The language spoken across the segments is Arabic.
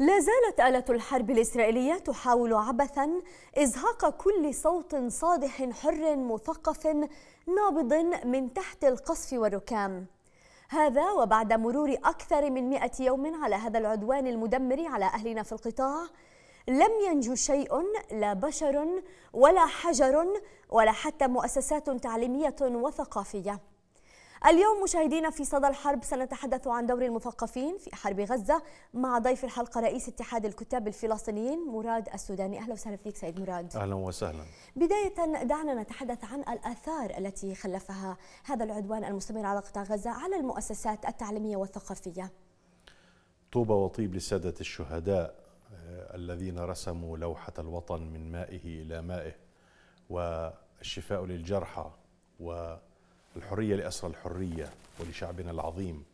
لا زالت آلة الحرب الإسرائيلية تحاول عبثا إزهاق كل صوت صادح حر مثقف نابض من تحت القصف والركام هذا وبعد مرور أكثر من مئة يوم على هذا العدوان المدمر على أهلنا في القطاع لم ينجو شيء لا بشر ولا حجر ولا حتى مؤسسات تعليمية وثقافية اليوم مشاهدينا في صدى الحرب سنتحدث عن دور المثقفين في حرب غزة مع ضيف الحلقة رئيس اتحاد الكتاب الفلسطينيين مراد السوداني أهلا وسهلا فيك سيد مراد أهلا وسهلا بداية دعنا نتحدث عن الآثار التي خلفها هذا العدوان المستمر على قطاع غزة على المؤسسات التعليمية والثقافية طوبى وطيب لسادة الشهداء آه، الذين رسموا لوحة الوطن من مائه إلى مائه والشفاء للجرحى و الحرية لأسرى الحرية ولشعبنا العظيم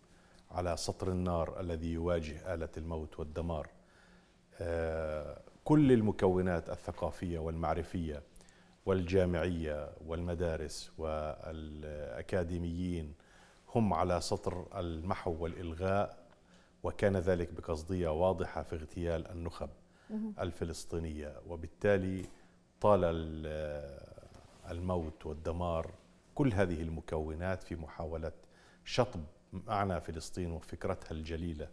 على سطر النار الذي يواجه آلة الموت والدمار آه، كل المكونات الثقافية والمعرفية والجامعية والمدارس والأكاديميين هم على سطر المحو والإلغاء وكان ذلك بقصدية واضحة في اغتيال النخب الفلسطينية وبالتالي طال الموت والدمار كل هذه المكونات في محاولة شطب معنى فلسطين وفكرتها الجليلة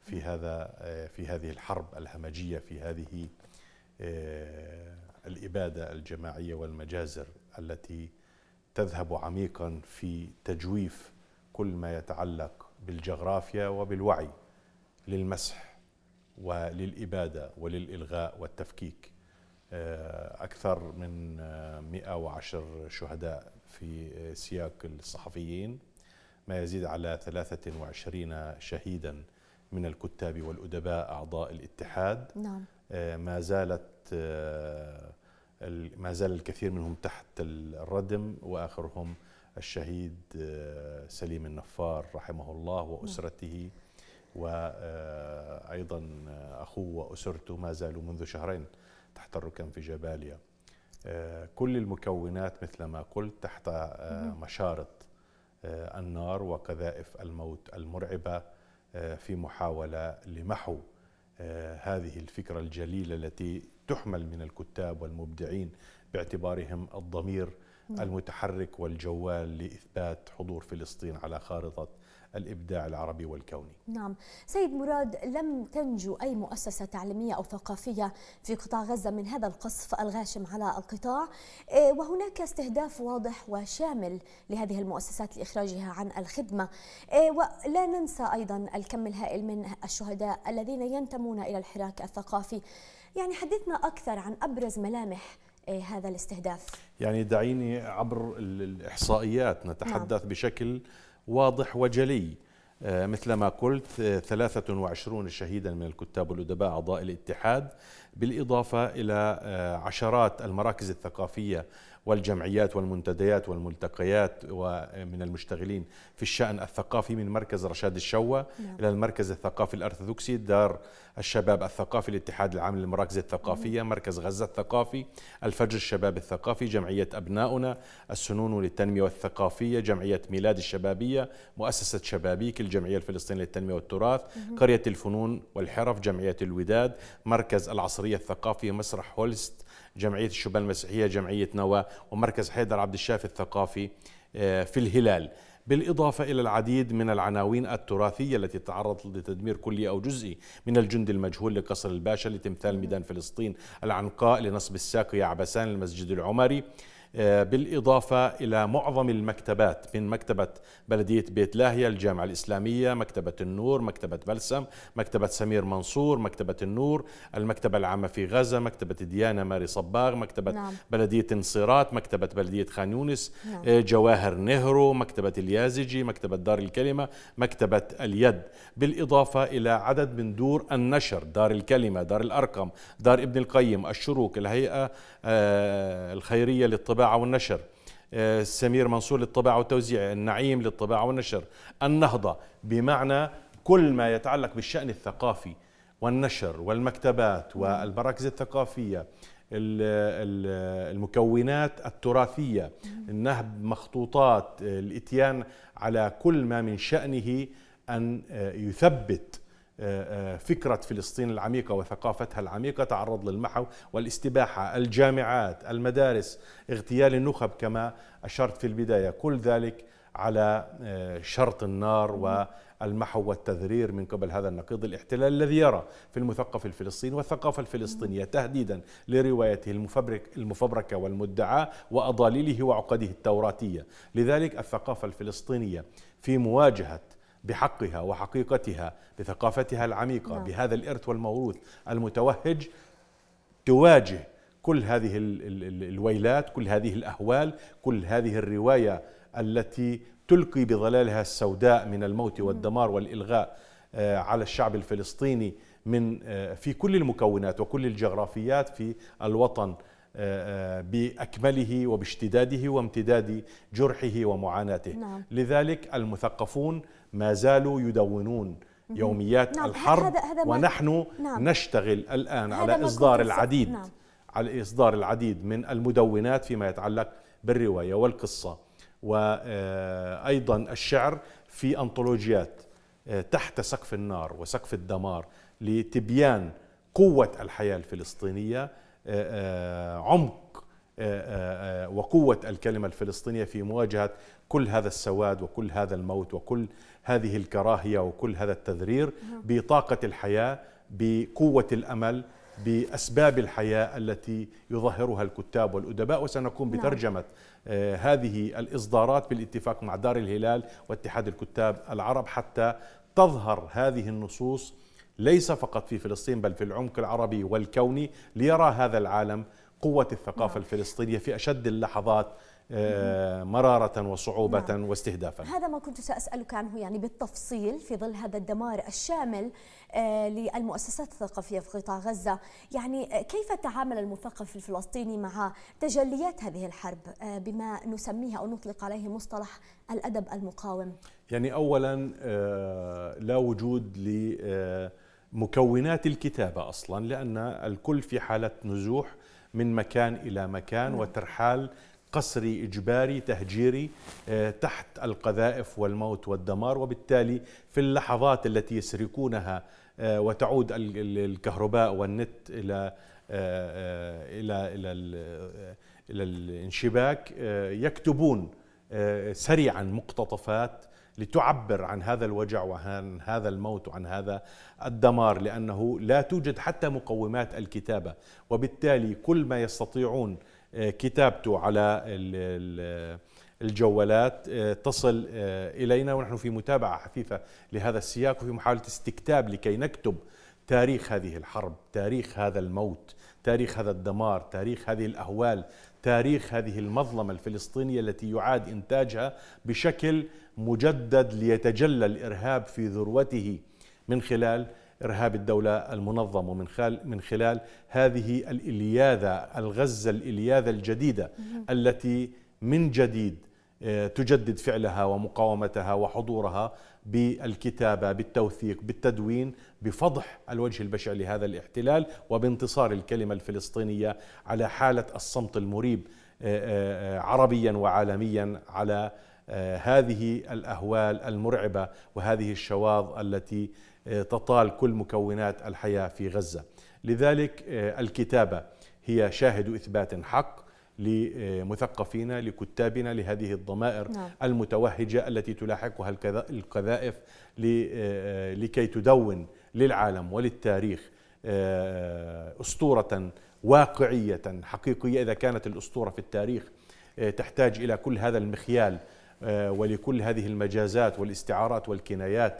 في هذا في هذه الحرب الهمجية في هذه آه، الإبادة الجماعية والمجازر التي تذهب عميقا في تجويف كل ما يتعلق بالجغرافيا وبالوعي للمسح وللإبادة وللإلغاء والتفكيك آه، أكثر من 110 آه، شهداء في آه، سياق الصحفيين ما يزيد على 23 شهيدا من الكتاب والأدباء أعضاء الاتحاد نعم. آه، ما زالت آه، ما زال الكثير منهم تحت الردم وآخرهم الشهيد سليم النفار رحمه الله نعم. وأسرته وأيضا أخوه وأسرته ما زالوا منذ شهرين تحت الركن في جباليا كل المكونات مثل ما قلت تحت آه، مشارط آه، النار وقذائف الموت المرعبه آه، في محاوله لمحو هذه الفكره الجليله التي تحمل من الكتاب والمبدعين باعتبارهم الضمير المتحرك والجوال لاثبات حضور فلسطين على خارطه الإبداع العربي والكوني نعم سيد مراد لم تنجو أي مؤسسة تعليمية أو ثقافية في قطاع غزة من هذا القصف الغاشم على القطاع آه، وهناك استهداف واضح وشامل لهذه المؤسسات لإخراجها عن الخدمة آه، ولا ننسى أيضا الكم الهائل من الشهداء الذين ينتمون إلى الحراك الثقافي يعني حدثنا أكثر عن أبرز ملامح آه، هذا الاستهداف يعني دعيني عبر الإحصائيات نتحدث نعم. بشكل واضح وجلي آه، مثل ما قلت 23 آه، شهيدا من الكتاب والأدباء أعضاء الاتحاد بالإضافة إلى آه، عشرات المراكز الثقافية والجمعيات والمنتديات والملتقيات ومن المشتغلين في الشأن الثقافي من مركز رشاد الشوى نعم. إلى المركز الثقافي الأرثوذكسي دار الشباب الثقافي الاتحاد العام للمراكز الثقافية مركز غزة الثقافي الفجر الشباب الثقافي جمعية أبناؤنا السنون للتنمية والثقافية جمعية ميلاد الشبابية مؤسسة شبابيك الجمعية الفلسطينية للتنمية والتراث قرية الفنون والحرف جمعية الوداد مركز العصرية الثقافية مسرح هولست جمعية الشبان المسيحية جمعية نواة ومركز حيدر عبد الشافي الثقافي آه، في الهلال بالإضافة إلى العديد من العناوين التراثية التي تعرضت لتدمير كلي أو جزئي من الجند المجهول لقصر الباشا لتمثال ميدان فلسطين العنقاء لنصب الساقية عبسان المسجد العمري آه، بالإضافة إلى معظم المكتبات من مكتبة بلدية بيت لاهيا الجامعة الإسلامية مكتبة النور مكتبة بلسم مكتبة سمير منصور مكتبة النور المكتبة العامة في غزة مكتبة ديانه ماري صباغ مكتبة نعم. بلدية انصيرات، مكتبة بلدية خان يونس نعم. آه، جواهر نهرو مكتبة اليازجي مكتبة دار الكلمة مكتبة اليد بالإضافة إلى عدد من دور النشر دار الكلمة دار الأرقم دار ابن القيم الشروق الهيئة آه، الخيرية للطباعة للطباعة والنشر آه، سمير منصور للطباعة والتوزيع النعيم للطباعة والنشر النهضة بمعنى كل ما يتعلق بالشأن الثقافي والنشر والمكتبات والمراكز الثقافية المكونات التراثية النهب مخطوطات الاتيان على كل ما من شأنه أن آه، يثبت آه، آه، فكرة فلسطين العميقة وثقافتها العميقة تعرض للمحو والاستباحة الجامعات المدارس اغتيال النخب كما أشرت في البداية كل ذلك على آه، شرط النار والمحو والتذرير من قبل هذا النقيض الاحتلال الذي يرى في المثقف الفلسطيني والثقافة الفلسطينية تهديدا لروايته المفبرك المفبركة والمدعاة وأضاليله وعقده التوراتية لذلك الثقافة الفلسطينية في مواجهة بحقها وحقيقتها بثقافتها العميقة نعم. بهذا الإرث والموروث المتوهج تواجه كل هذه الويلات كل هذه الأهوال كل هذه الرواية التي تلقي بظلالها السوداء من الموت نعم. والدمار والإلغاء آه، على الشعب الفلسطيني من آه، في كل المكونات وكل الجغرافيات في الوطن آه، باكمله وباشتداده وامتداد جرحه ومعاناته نعم. لذلك المثقفون ما زالوا يدونون يوميات نعم الحرب هذا هذا ونحن نعم نشتغل الآن على إصدار العديد نعم على إصدار العديد من المدونات فيما يتعلق بالرواية والقصة وأيضا آه، الشعر في أنطولوجيات آه، تحت سقف النار وسقف الدمار لتبيان قوة الحياة الفلسطينية آه، عمق آه، آه، آه، وقوة الكلمة الفلسطينية في مواجهة كل هذا السواد وكل هذا الموت وكل هذه الكراهية وكل هذا التذرير نعم. بطاقة الحياة بقوة الأمل بأسباب الحياة التي يظهرها الكتاب والأدباء وسنقوم نعم. بترجمة هذه الإصدارات بالاتفاق مع دار الهلال واتحاد الكتاب العرب حتى تظهر هذه النصوص ليس فقط في فلسطين بل في العمق العربي والكوني ليرى هذا العالم قوة الثقافة نعم. الفلسطينية في أشد اللحظات آه، مرارة وصعوبة نعم. واستهدافا هذا ما كنت سأسألك عنه يعني بالتفصيل في ظل هذا الدمار الشامل آه، للمؤسسات الثقافية في قطاع غزة يعني آه، كيف تعامل المثقف الفلسطيني مع تجليات هذه الحرب بما نسميها أو نطلق عليه مصطلح الأدب المقاوم يعني أولا لا وجود ل مكونات الكتابة أصلا لأن الكل في حالة نزوح من مكان إلى مكان نعم. وترحال قسري إجباري تهجيري آه، تحت القذائف والموت والدمار وبالتالي في اللحظات التي يسرقونها آه، وتعود الكهرباء والنت إلى آه، إلى إلى إلى الانشباك يكتبون سريعا مقتطفات لتعبر عن هذا الوجع وعن هذا الموت وعن هذا الدمار لانه لا توجد حتى مقومات الكتابه وبالتالي كل ما يستطيعون آه، كتابته على الجوالات آه، تصل آه، الينا ونحن في متابعه حثيثه لهذا السياق وفي محاوله استكتاب لكي نكتب تاريخ هذه الحرب تاريخ هذا الموت تاريخ هذا الدمار تاريخ هذه الأهوال تاريخ هذه المظلمة الفلسطينية التي يعاد إنتاجها بشكل مجدد ليتجلى الإرهاب في ذروته من خلال إرهاب الدولة المنظم ومن خلال, من خلال هذه الإلياذة الغزة الإلياذة الجديدة التي من جديد آه، تجدد فعلها ومقاومتها وحضورها بالكتابة بالتوثيق بالتدوين بفضح الوجه البشع لهذا الاحتلال وبانتصار الكلمة الفلسطينية على حالة الصمت المريب آه، آه، آه، عربيا وعالميا على هذه الأهوال المرعبة وهذه الشواظ التي تطال كل مكونات الحياة في غزة لذلك الكتابة هي شاهد إثبات حق لمثقفينا لكتابنا لهذه الضمائر نعم. المتوهجة التي تلاحقها القذائف لكي تدون للعالم وللتاريخ آه، أسطورة واقعية حقيقية إذا كانت الأسطورة في التاريخ آه، تحتاج إلى كل هذا المخيال آه، ولكل هذه المجازات والاستعارات والكنايات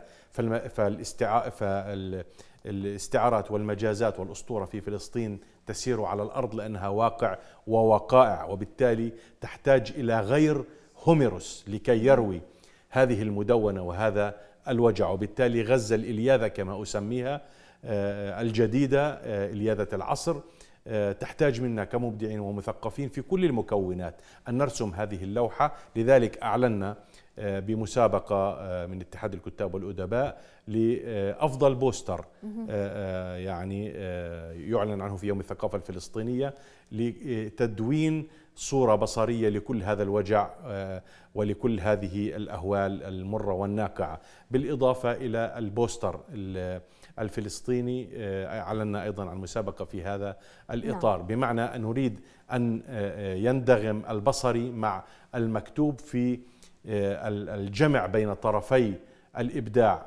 فالاستعارات والمجازات والأسطورة في فلسطين تسير على الأرض لأنها واقع ووقائع وبالتالي تحتاج إلى غير هوميروس لكي يروي هذه المدونة وهذا الوجع وبالتالي غزة الإلياذة كما أسميها آه، الجديدة آه، إلياذة العصر آه، تحتاج منا كمبدعين ومثقفين في كل المكونات أن نرسم هذه اللوحة لذلك أعلنا بمسابقة من اتحاد الكتاب والأدباء لأفضل بوستر يعني يعلن عنه في يوم الثقافة الفلسطينية لتدوين صورة بصرية لكل هذا الوجع آه، ولكل هذه الأهوال المرة والناقعة بالإضافة إلى البوستر الفلسطيني آه، أعلنا أيضا عن مسابقة في هذا الإطار نعم. بمعنى أن نريد أن آه، يندغم البصري مع المكتوب في الجمع بين طرفي الإبداع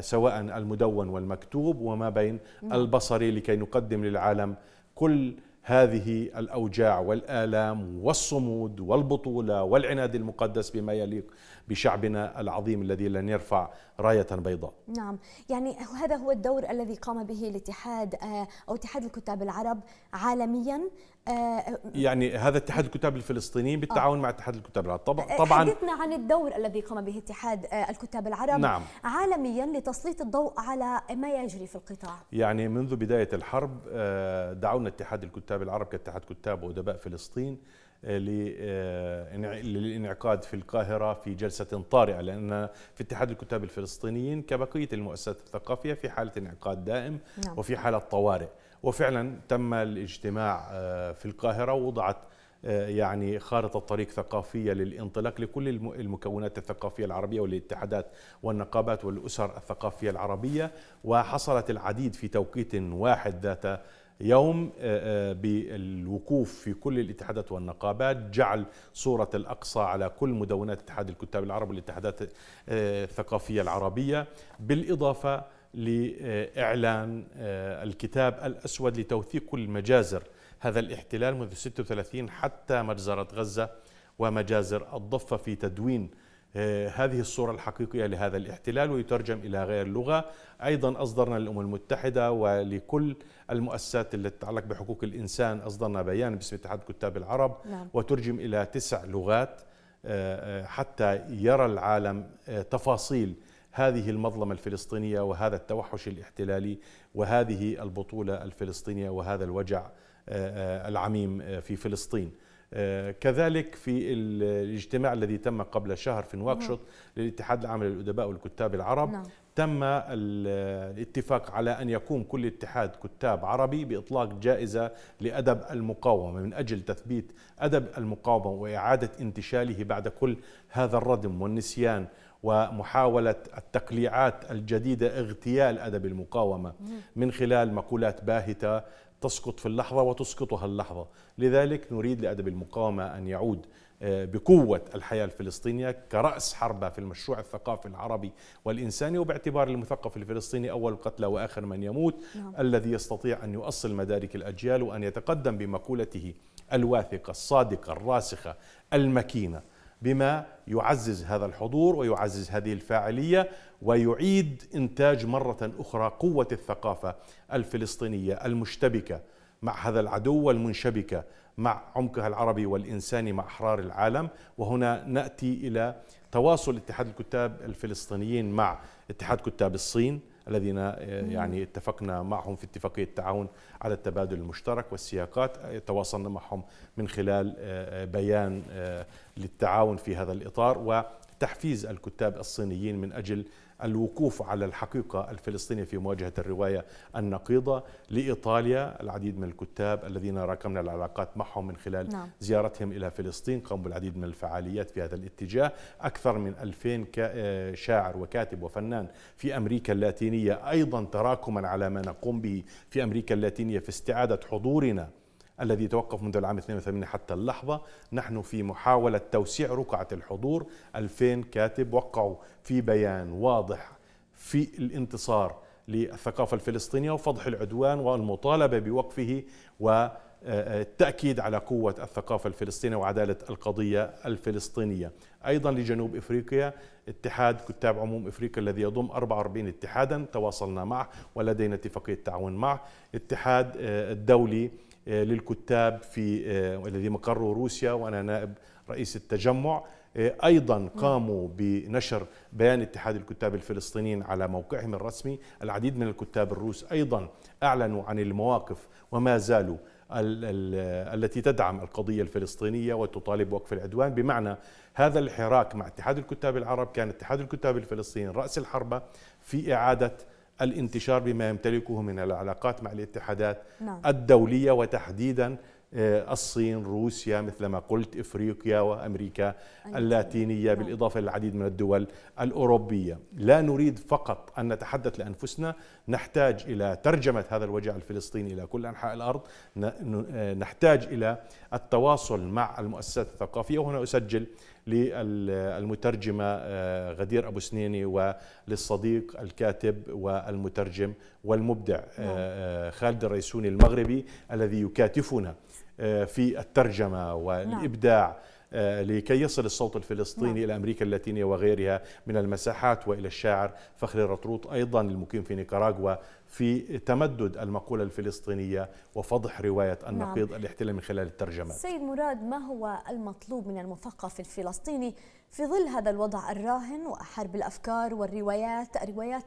سواء المدون والمكتوب وما بين نعم. البصري لكي نقدم للعالم كل هذه الاوجاع والالام والصمود والبطوله والعناد المقدس بما يليق بشعبنا العظيم الذي لن يرفع رايه بيضاء. نعم، يعني هذا هو الدور الذي قام به الاتحاد آه، او اتحاد الكتاب العرب عالميا آه، يعني هذا آه، اتحاد الكتاب الفلسطينيين آه. بالتعاون آه. مع اتحاد الكتاب العرب طبعا طبعا حدثنا عن الدور الذي قام به اتحاد الكتاب العرب نعم. عالميا لتسليط الضوء على ما يجري في القطاع يعني منذ بدايه الحرب دعونا اتحاد الكتاب العرب كاتحاد كتاب وادباء فلسطين للانعقاد في القاهرة في جلسة طارئة لأن في اتحاد الكتاب الفلسطينيين كبقية المؤسسات الثقافية في حالة انعقاد دائم نعم. وفي حالة طوارئ وفعلا تم الاجتماع آه، في القاهرة ووضعت آه، يعني خارطة طريق ثقافية للانطلاق لكل المكونات الثقافية العربية والاتحادات والنقابات والأسر الثقافية العربية وحصلت العديد في توقيت واحد ذات يوم آه، بالوقوف في كل الاتحادات والنقابات جعل صورة الأقصى على كل مدونات اتحاد الكتاب العرب والاتحادات الثقافية العربية بالإضافة لإعلان آه، الكتاب الأسود لتوثيق كل مجازر هذا الاحتلال منذ 36 حتى مجزرة غزة ومجازر الضفة في تدوين آه، هذه الصورة الحقيقية لهذا الاحتلال ويترجم إلى غير لغة أيضا أصدرنا للأمم المتحدة ولكل المؤسسات التي تتعلق بحقوق الإنسان أصدرنا بيان باسم اتحاد كتاب العرب نعم. وترجم إلى تسع لغات آه، حتى يرى العالم تفاصيل هذه المظلمة الفلسطينية وهذا التوحش الاحتلالي وهذه البطولة الفلسطينية وهذا الوجع آه، آه، العميم آه، في فلسطين كذلك في الاجتماع الذي تم قبل شهر في نواكشوط نعم. للاتحاد العام للادباء والكتاب العرب نعم. تم الاتفاق على ان يقوم كل اتحاد كتاب عربي باطلاق جائزه لادب المقاومه من اجل تثبيت ادب المقاومه واعاده انتشاله بعد كل هذا الردم والنسيان ومحاولة التقليعات الجديدة اغتيال أدب المقاومة من خلال مقولات باهتة تسقط في اللحظة وتسقطها اللحظة لذلك نريد لأدب المقاومة أن يعود آه، بقوة الحياة الفلسطينية كرأس حربة في المشروع الثقافي العربي والإنساني وباعتبار المثقف الفلسطيني أول القتلى وآخر من يموت نعم. الذي يستطيع أن يؤصل مدارك الأجيال وأن يتقدم بمقولته الواثقة الصادقة الراسخة المكينة بما يعزز هذا الحضور ويعزز هذه الفاعليه ويعيد انتاج مره اخرى قوه الثقافه الفلسطينيه المشتبكه مع هذا العدو والمنشبكه مع عمقها العربي والانساني مع احرار العالم وهنا ناتي الى تواصل اتحاد الكتاب الفلسطينيين مع اتحاد كتاب الصين الذين آه، يعني اتفقنا معهم في اتفاقية التعاون على التبادل المشترك والسياقات تواصلنا معهم من خلال آه، آه، بيان للتعاون في هذا الإطار وتحفيز الكتاب الصينيين من أجل الوقوف على الحقيقة الفلسطينية في مواجهة الرواية النقيضة لإيطاليا العديد من الكتاب الذين راكمنا العلاقات معهم من خلال نعم. زيارتهم إلى فلسطين قاموا بالعديد من الفعاليات في هذا الاتجاه أكثر من 2000 شاعر وكاتب وفنان في أمريكا اللاتينية أيضا تراكما على ما نقوم به في أمريكا اللاتينية في استعادة حضورنا الذي توقف منذ العام 82 حتى اللحظة نحن في محاولة توسيع رقعة الحضور 2000 كاتب وقعوا في بيان واضح في الانتصار للثقافة الفلسطينية وفضح العدوان والمطالبة بوقفه و التأكيد على قوة الثقافة الفلسطينية وعدالة القضية الفلسطينية أيضا لجنوب إفريقيا اتحاد كتاب عموم إفريقيا الذي يضم 44 اتحادا تواصلنا معه ولدينا اتفاقية تعاون معه اتحاد آه، الدولي آه، للكتاب في آه، الذي مقره روسيا وانا نائب رئيس التجمع آه، ايضا قاموا بنشر بيان اتحاد الكتاب الفلسطينيين على موقعهم الرسمي العديد من الكتاب الروس ايضا اعلنوا عن المواقف وما زالوا التي تدعم القضية الفلسطينية وتطالب بوقف العدوان بمعنى هذا الحراك مع اتحاد الكتاب العرب كان اتحاد الكتاب الفلسطيني رأس الحربة في إعادة الانتشار بما يمتلكه من العلاقات مع الاتحادات نعم. الدولية وتحديدا آه، الصين روسيا مثل ما قلت إفريقيا وأمريكا أيوة. اللاتينية نعم. بالإضافة للعديد من الدول الأوروبية لا نريد فقط أن نتحدث لأنفسنا نحتاج إلى ترجمة هذا الوجع الفلسطيني إلى كل أنحاء الأرض آه، نحتاج إلى التواصل مع المؤسسات الثقافية وهنا أسجل للمترجمة آه، غدير أبو سنيني وللصديق الكاتب والمترجم والمبدع آه، نعم. آه، خالد الريسوني المغربي الذي يكاتفنا في الترجمة والإبداع نعم. لكي يصل الصوت الفلسطيني نعم. إلى أمريكا اللاتينية وغيرها من المساحات وإلى الشاعر فخري رطروط أيضا المقيم في نيكاراغوا في تمدد المقولة الفلسطينية وفضح رواية النقيض نعم. الاحتلال من خلال الترجمات سيد مراد ما هو المطلوب من المثقف الفلسطيني في ظل هذا الوضع الراهن وحرب الأفكار والروايات الروايات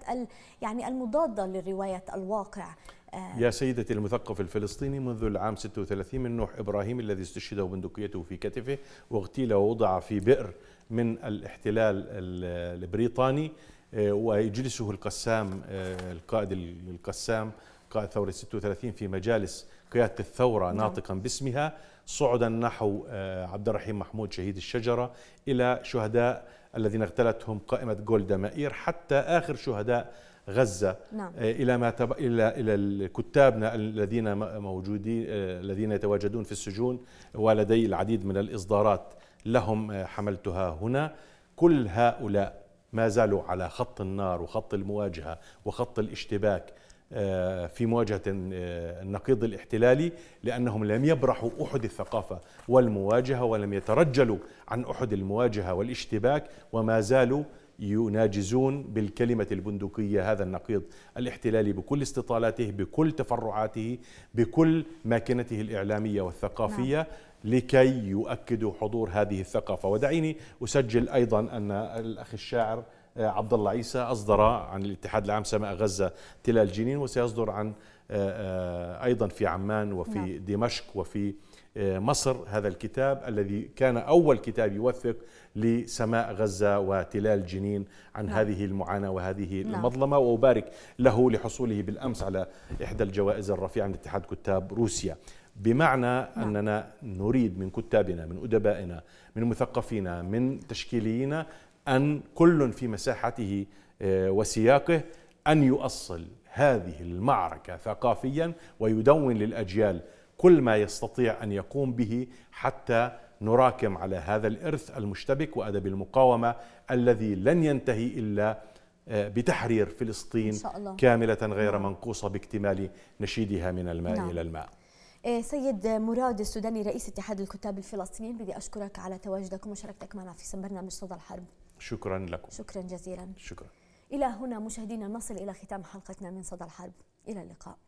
يعني المضادة لرواية الواقع آه، يا سيدتي المثقف الفلسطيني منذ العام 36 من نوح إبراهيم الذي استشهد بندقيته في كتفه واغتيل ووضع في بئر من الاحتلال البريطاني آه، ويجلسه القسام آه، القائد القسام قائد ثورة 36 في مجالس قيادة الثورة نعم. ناطقا باسمها صعدا نحو آه، عبد الرحيم محمود شهيد الشجرة إلى شهداء الذين اغتلتهم قائمة جولدا مائير حتى آخر شهداء غزة نعم. إلى ما تب... إلى إلى الكتابنا الذين موجودين الذين يتواجدون في السجون ولدي العديد من الإصدارات لهم حملتها هنا كل هؤلاء ما زالوا على خط النار وخط المواجهه وخط الاشتباك آه، في مواجهه آه، النقيض الاحتلالي لانهم لم يبرحوا احد الثقافه والمواجهه ولم يترجلوا عن احد المواجهه والاشتباك وما زالوا يناجزون بالكلمة البندقية هذا النقيض الاحتلالي بكل استطالاته بكل تفرعاته بكل ماكنته الإعلامية والثقافية نعم. لكي يؤكدوا حضور هذه الثقافة ودعيني أسجل أيضا أن الأخ الشاعر آه، عبد الله عيسى أصدر عن الاتحاد العام سماء غزة تلال جنين وسيصدر عن آه، آه، أيضا في عمان وفي نعم. دمشق وفي مصر هذا الكتاب الذي كان أول كتاب يوثق لسماء غزة وتلال جنين عن نعم. هذه المعاناة وهذه نعم. المظلمة وأبارك له لحصوله بالأمس على إحدى الجوائز الرفيعة من اتحاد كتاب روسيا بمعنى نعم. أننا نريد من كتابنا من أدبائنا من مثقفينا من تشكيليين أن كل في مساحته آه، وسياقه أن يؤصل هذه المعركة ثقافيا ويدون للأجيال كل ما يستطيع ان يقوم به حتى نراكم على هذا الارث المشتبك وادب المقاومه الذي لن ينتهي الا آه، بتحرير فلسطين إن شاء الله. كامله غير نعم. منقوصه باكتمال نشيدها من الماء نعم. الى الماء. آه، سيد مراد السوداني رئيس اتحاد الكتاب الفلسطينيين بدي اشكرك على تواجدك ومشاركتك معنا في برنامج صدى الحرب. شكرا لكم. شكرا جزيلا. شكرا. الى هنا مشاهدينا نصل الى ختام حلقتنا من صدى الحرب. الى اللقاء.